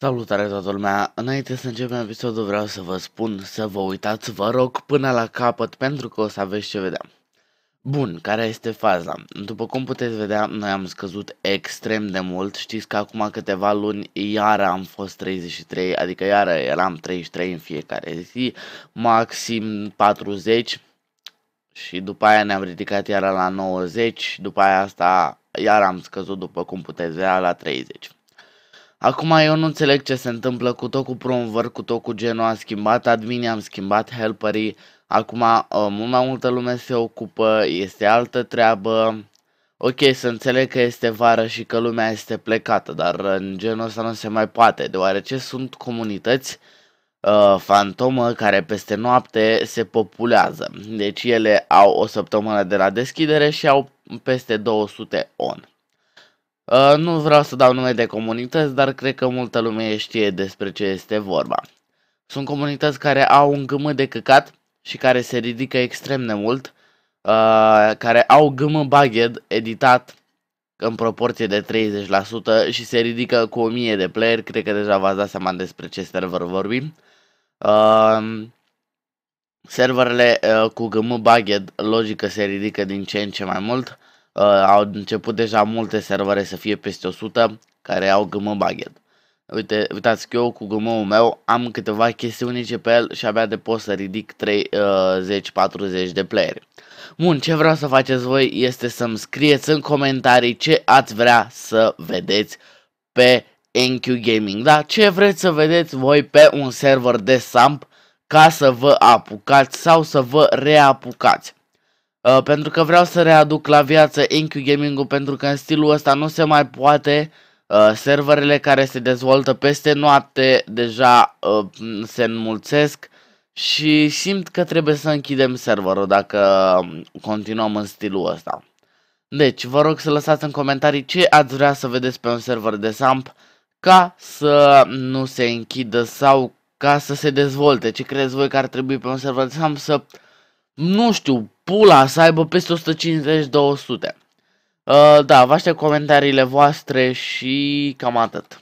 Salutare toată lumea! Înainte să începem episodul vreau să vă spun să vă uitați, vă rog, până la capăt pentru că o să aveți ce vedea. Bun, care este faza? După cum puteți vedea, noi am scăzut extrem de mult, știți că acum câteva luni iară am fost 33, adică iară eram 33 în fiecare zi, maxim 40 și după aia ne-am ridicat iară la 90, după aia asta iar am scăzut după cum puteți vedea la 30. Acum eu nu înțeleg ce se întâmplă cu tot cu promover, cu tot cu genul am schimbat admini, am schimbat helperii. Acum uh, mult mai multă lume se ocupă, este altă treabă. Ok, să înțeleg că este vară și că lumea este plecată, dar uh, în genul ăsta nu se mai poate, deoarece sunt comunități uh, fantomă care peste noapte se populează. Deci ele au o săptămână de la deschidere și au peste 200 on. Uh, nu vreau să dau nume de comunități, dar cred că multă lume știe despre ce este vorba. Sunt comunități care au un gâmă de căcat și care se ridică extrem de mult, uh, care au gâmă bagged editat în proporție de 30% și se ridică cu 1000 de player, cred că deja v-ați dat seama despre ce server vorbim. Uh, serverele uh, cu gâmă bagged, logică se ridică din ce în ce mai mult. Uh, uh, au început deja multe servere să fie peste 100 care au gâmă Bagged. Uite, uitați că eu cu gâmăul meu am câteva chestii unice pe el și abia de pot să ridic 30-40 uh, de playeri. Bun, ce vreau să faceți voi este să-mi scrieți în comentarii ce ați vrea să vedeți pe NQ Gaming. Da, ce vreți să vedeți voi pe un server de SAMP ca să vă apucați sau să vă reapucați. Uh, pentru că vreau să readuc la viață NQ Gaming-ul pentru că în stilul ăsta nu se mai poate uh, serverele care se dezvoltă peste noapte deja uh, se înmulțesc și simt că trebuie să închidem serverul dacă um, continuăm în stilul ăsta. Deci, vă rog să lăsați în comentarii ce ați vrea să vedeți pe un server de SAMP ca să nu se închidă sau ca să se dezvolte. Ce credeți voi că ar trebui pe un server de SAMP să nu știu, pula să aibă peste 150-200. Uh, da, vă aștept comentariile voastre și cam atât.